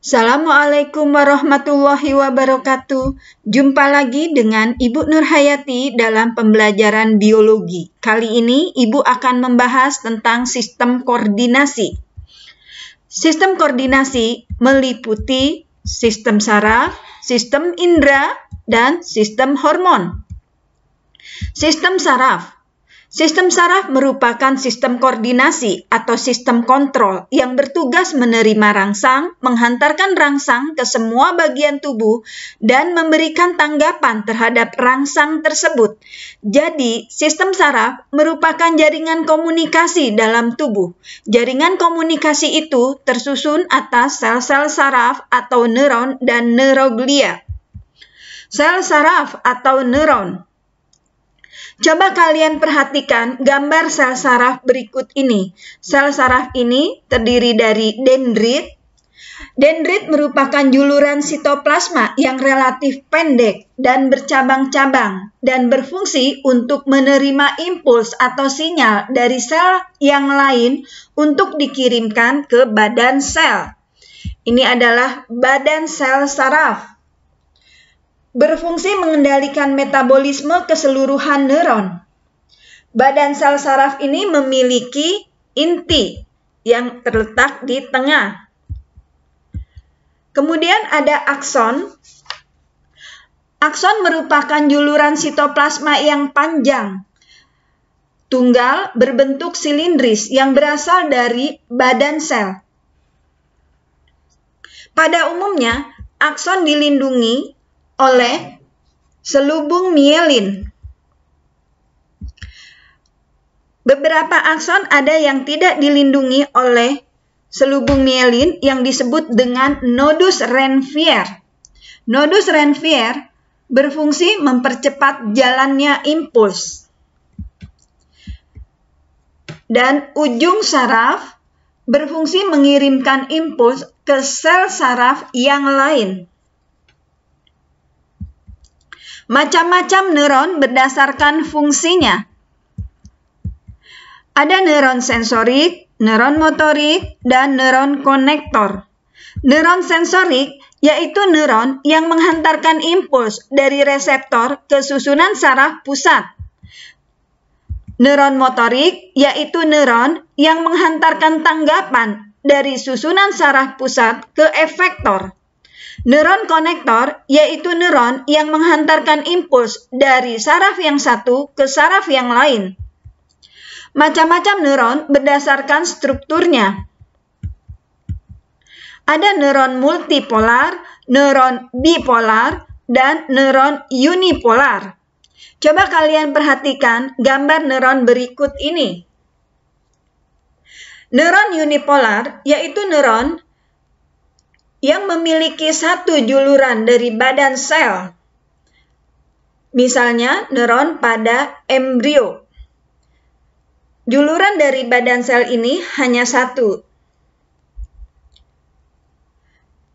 Assalamualaikum warahmatullahi wabarakatuh. Jumpa lagi dengan Ibu Nurhayati dalam pembelajaran biologi. Kali ini Ibu akan membahas tentang sistem koordinasi. Sistem koordinasi meliputi sistem saraf, sistem indera, dan sistem hormon. Sistem saraf Sistem saraf merupakan sistem koordinasi atau sistem kontrol yang bertugas menerima rangsang, menghantarkan rangsang ke semua bagian tubuh, dan memberikan tanggapan terhadap rangsang tersebut. Jadi, sistem saraf merupakan jaringan komunikasi dalam tubuh. Jaringan komunikasi itu tersusun atas sel-sel saraf atau neuron dan neuroglia. Sel saraf atau neuron Coba kalian perhatikan gambar sel saraf berikut ini. Sel saraf ini terdiri dari dendrit. Dendrit merupakan juluran sitoplasma yang relatif pendek dan bercabang-cabang dan berfungsi untuk menerima impuls atau sinyal dari sel yang lain untuk dikirimkan ke badan sel. Ini adalah badan sel saraf berfungsi mengendalikan metabolisme keseluruhan neuron. Badan sel saraf ini memiliki inti yang terletak di tengah. Kemudian ada akson. Akson merupakan juluran sitoplasma yang panjang. Tunggal berbentuk silindris yang berasal dari badan sel. Pada umumnya, akson dilindungi oleh selubung mielin. Beberapa akson ada yang tidak dilindungi oleh selubung mielin yang disebut dengan nodus Renvier. Nodus Renvier berfungsi mempercepat jalannya impuls. Dan ujung saraf berfungsi mengirimkan impuls ke sel saraf yang lain. Macam-macam neuron berdasarkan fungsinya. Ada neuron sensorik, neuron motorik, dan neuron konektor. Neuron sensorik yaitu neuron yang menghantarkan impuls dari reseptor ke susunan saraf pusat. Neuron motorik yaitu neuron yang menghantarkan tanggapan dari susunan saraf pusat ke efektor. Neuron konektor yaitu neuron yang menghantarkan impuls dari saraf yang satu ke saraf yang lain. Macam-macam neuron berdasarkan strukturnya. Ada neuron multipolar, neuron bipolar, dan neuron unipolar. Coba kalian perhatikan gambar neuron berikut ini. Neuron unipolar yaitu neuron yang memiliki satu juluran dari badan sel, misalnya neuron pada embrio. Juluran dari badan sel ini hanya satu.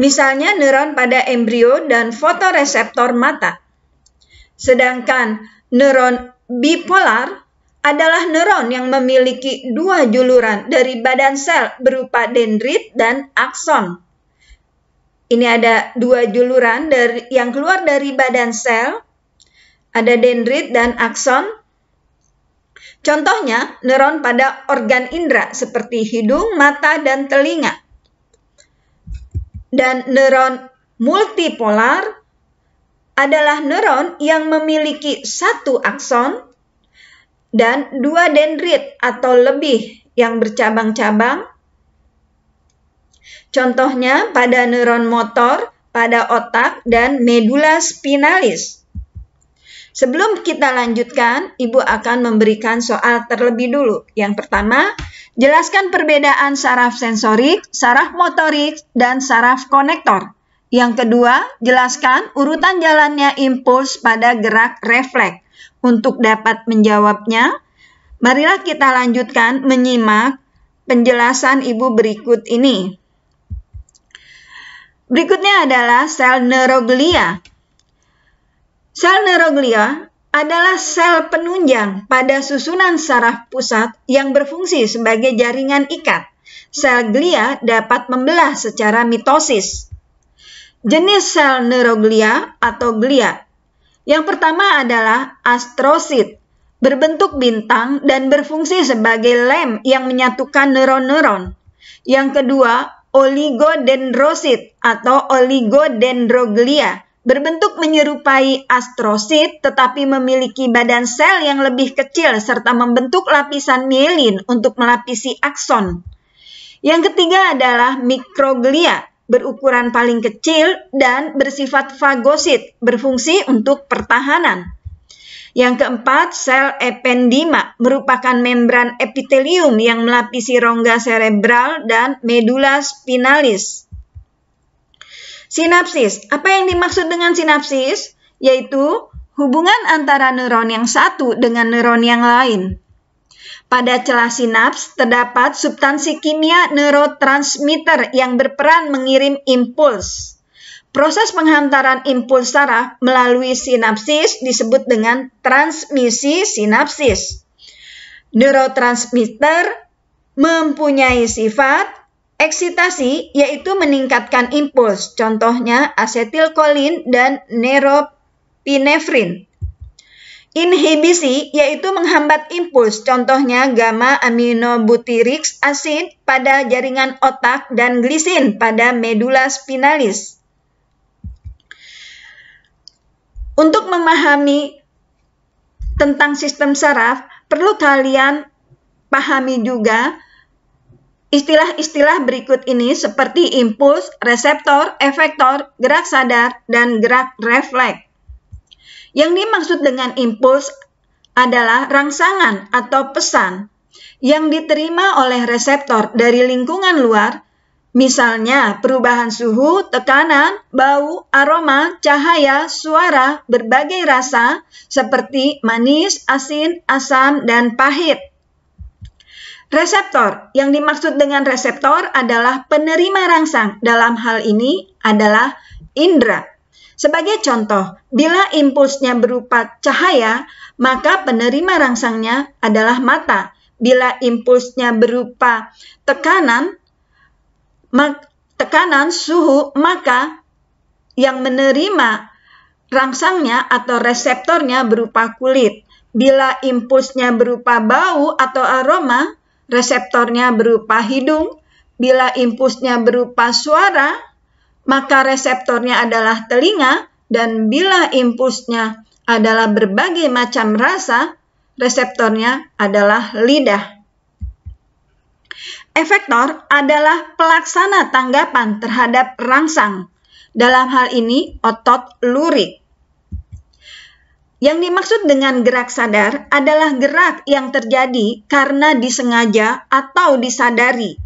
Misalnya neuron pada embrio dan fotoreseptor mata. Sedangkan neuron bipolar adalah neuron yang memiliki dua juluran dari badan sel berupa dendrit dan akson. Ini ada dua juluran dari, yang keluar dari badan sel, ada dendrit dan akson. Contohnya, neuron pada organ indera seperti hidung, mata, dan telinga. Dan neuron multipolar adalah neuron yang memiliki satu akson dan dua dendrit atau lebih yang bercabang-cabang Contohnya pada neuron motor, pada otak, dan medula spinalis. Sebelum kita lanjutkan, Ibu akan memberikan soal terlebih dulu. Yang pertama, jelaskan perbedaan saraf sensorik, saraf motorik, dan saraf konektor. Yang kedua, jelaskan urutan jalannya impuls pada gerak refleks. Untuk dapat menjawabnya, marilah kita lanjutkan menyimak penjelasan Ibu berikut ini. Berikutnya adalah sel neuroglia. Sel neuroglia adalah sel penunjang pada susunan saraf pusat yang berfungsi sebagai jaringan ikat. Sel glia dapat membelah secara mitosis. Jenis sel neuroglia atau glia. Yang pertama adalah astrosit, berbentuk bintang dan berfungsi sebagai lem yang menyatukan neuron-neuron. Yang kedua, oligodendrosit atau oligodendroglia berbentuk menyerupai astrosit tetapi memiliki badan sel yang lebih kecil serta membentuk lapisan mielin untuk melapisi akson. Yang ketiga adalah mikroglia berukuran paling kecil dan bersifat fagosit berfungsi untuk pertahanan. Yang keempat, sel ependima merupakan membran epitelium yang melapisi rongga cerebral dan medula spinalis. Sinapsis. Apa yang dimaksud dengan sinapsis? Yaitu hubungan antara neuron yang satu dengan neuron yang lain. Pada celah sinaps terdapat substansi kimia neurotransmitter yang berperan mengirim impuls. Proses penghantaran impuls saraf melalui sinapsis disebut dengan transmisi sinapsis. Neurotransmitter mempunyai sifat eksitasi yaitu meningkatkan impuls, contohnya asetilkolin dan neuropinefrin. Inhibisi yaitu menghambat impuls, contohnya gamma aminobutyric acid pada jaringan otak dan glisin pada medula spinalis. Untuk memahami tentang sistem saraf, perlu kalian pahami juga istilah-istilah berikut ini seperti impuls, reseptor, efektor, gerak sadar, dan gerak refleks. Yang dimaksud dengan impuls adalah rangsangan atau pesan yang diterima oleh reseptor dari lingkungan luar Misalnya, perubahan suhu, tekanan, bau, aroma, cahaya, suara, berbagai rasa seperti manis, asin, asam, dan pahit. Reseptor yang dimaksud dengan reseptor adalah penerima rangsang. Dalam hal ini adalah indera. Sebagai contoh, bila impulsnya berupa cahaya, maka penerima rangsangnya adalah mata. Bila impulsnya berupa tekanan, tekanan suhu, maka yang menerima rangsangnya atau reseptornya berupa kulit. Bila impulsnya berupa bau atau aroma, reseptornya berupa hidung. Bila impulsnya berupa suara, maka reseptornya adalah telinga. Dan bila impulsnya adalah berbagai macam rasa, reseptornya adalah lidah. Efektor adalah pelaksana tanggapan terhadap rangsang. Dalam hal ini otot lurik. Yang dimaksud dengan gerak sadar adalah gerak yang terjadi karena disengaja atau disadari.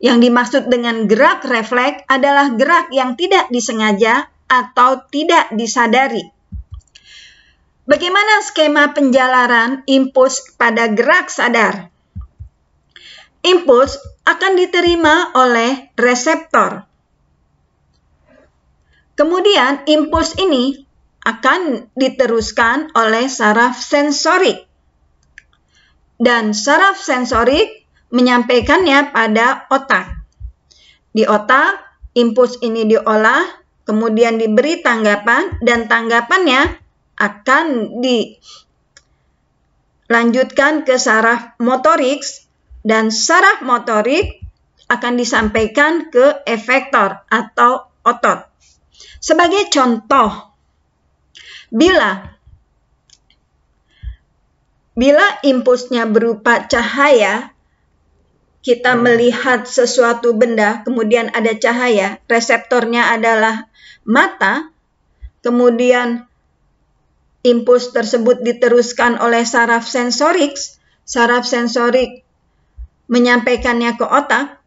Yang dimaksud dengan gerak refleks adalah gerak yang tidak disengaja atau tidak disadari. Bagaimana skema penjalaran impuls pada gerak sadar? impuls akan diterima oleh reseptor. Kemudian impuls ini akan diteruskan oleh saraf sensorik. Dan saraf sensorik menyampaikannya pada otak. Di otak, impuls ini diolah, kemudian diberi tanggapan, dan tanggapannya akan dilanjutkan ke saraf motorik dan saraf motorik akan disampaikan ke efektor atau otot. Sebagai contoh, bila bila impulsnya berupa cahaya, kita hmm. melihat sesuatu benda, kemudian ada cahaya, reseptornya adalah mata, kemudian impuls tersebut diteruskan oleh saraf sensorik, saraf sensorik menyampaikannya ke otak,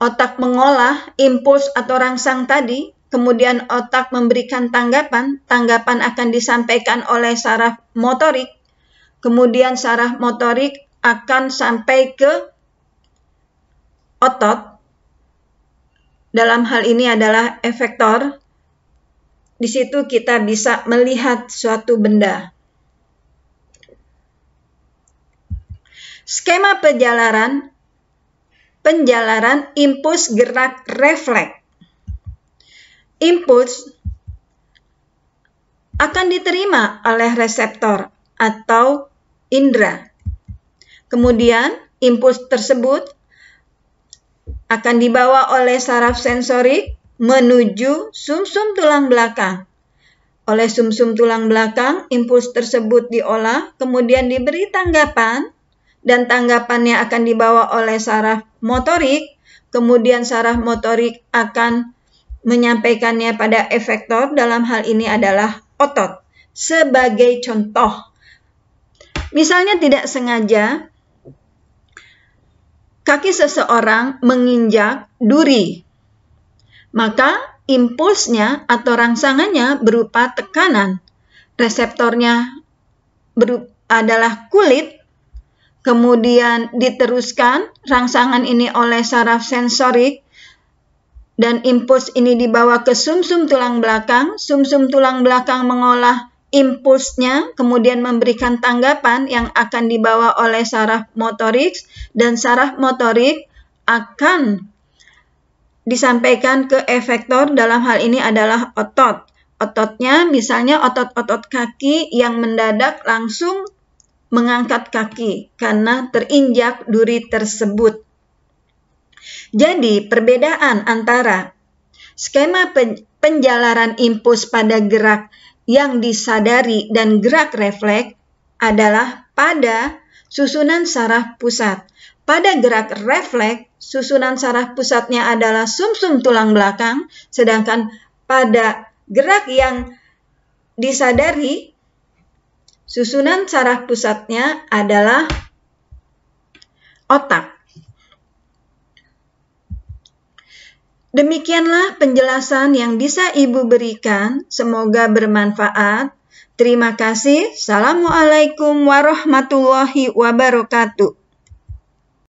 otak mengolah impuls atau rangsang tadi, kemudian otak memberikan tanggapan, tanggapan akan disampaikan oleh saraf motorik, kemudian saraf motorik akan sampai ke otot. Dalam hal ini adalah efektor. Di situ kita bisa melihat suatu benda. Skema perjalanan penjalaran impuls gerak refleks. Impuls akan diterima oleh reseptor atau indera. Kemudian, impuls tersebut akan dibawa oleh saraf sensorik menuju sumsum -sum tulang belakang. Oleh sumsum -sum tulang belakang, impuls tersebut diolah, kemudian diberi tanggapan dan tanggapannya akan dibawa oleh saraf motorik, kemudian saraf motorik akan menyampaikannya pada efektor, dalam hal ini adalah otot. Sebagai contoh, misalnya tidak sengaja kaki seseorang menginjak duri, maka impulsnya atau rangsangannya berupa tekanan. Reseptornya adalah kulit kemudian diteruskan rangsangan ini oleh saraf sensorik dan impuls ini dibawa ke sumsum -sum tulang belakang. Sumsum -sum tulang belakang mengolah impulsnya kemudian memberikan tanggapan yang akan dibawa oleh saraf motorik dan saraf motorik akan disampaikan ke efektor dalam hal ini adalah otot. Ototnya misalnya otot-otot kaki yang mendadak langsung mengangkat kaki karena terinjak duri tersebut. Jadi, perbedaan antara skema penjalaran impuls pada gerak yang disadari dan gerak refleks adalah pada susunan saraf pusat. Pada gerak refleks, susunan saraf pusatnya adalah sumsum tulang belakang, sedangkan pada gerak yang disadari Susunan saraf pusatnya adalah otak. Demikianlah penjelasan yang bisa Ibu berikan. Semoga bermanfaat. Terima kasih. Assalamualaikum warahmatullahi wabarakatuh.